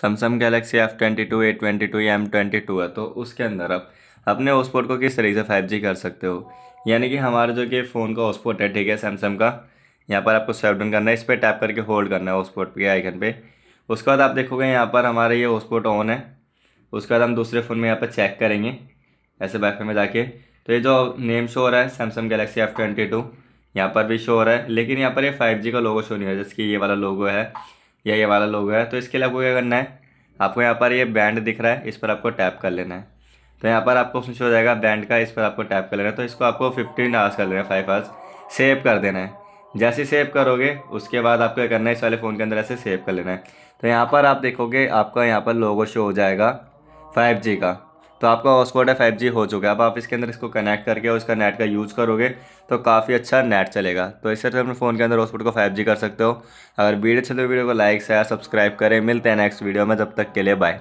Samsung Galaxy F twenty two A twenty two या M twenty two है तो उसके अंदर आप अपने हॉस्पोर्ट को किस तरीके से फाइव जी कर सकते हो यानी कि हमारा जो कि फ़ोन का हॉस्पोर्ट है ठीक है सैमसंग का यहाँ पर आपको स्वेप डन करना है इस पर टैप करके होल्ड करना है हॉस्पोर्ट के आइकन पर उसके बाद आप देखोगे यहाँ पर हमारा ये हॉस्पोर्ट ऑन है उसके बाद हम दूसरे फ़ोन में यहाँ पर चेक करेंगे ऐसे वाईफाई में जाके तो ये जो नेम शो हो रहा है Samsung Galaxy F twenty two यहाँ पर भी शो हो रहा है लेकिन यहाँ पर ये फाइव जी का लोगो शो नहीं हो रहा जैसे कि ये वाला लोगो है या ये वाला लोगो है तो इसके लिए आपको क्या करना है आपको यहाँ पर ये बैंड दिख रहा है इस पर आपको टैप कर लेना है तो यहाँ पर आपको ऑप्शन हो जाएगा बैंड का इस पर आपको टैप कर लेना है तो इसको आपको फिफ्टीन आवर्स कर लेना है फाइव आवर्स सेव कर देना है जैसे सेव करोगे उसके बाद आपको क्या करना है इस वाले फ़ोन के अंदर ऐसे सेव कर लेना है तो यहाँ पर आप देखोगे आपका यहाँ पर लोगो शो हो जाएगा फाइव जी का तो आपका है फाइव जी हो चुका है अब आप इसके अंदर इसको कनेक्ट करके उसका नेट का यूज़ करोगे तो काफ़ी अच्छा नेट चलेगा तो इससे अपने फ़ोन के अंदर ऑस्कोड को फाइव जी कर सकते हो अगर वीडियो अच्छा तो वीडियो को लाइक शेयर सब्सक्राइब करें मिलते हैं नेक्स्ट वीडियो में जब तक के लिए बाय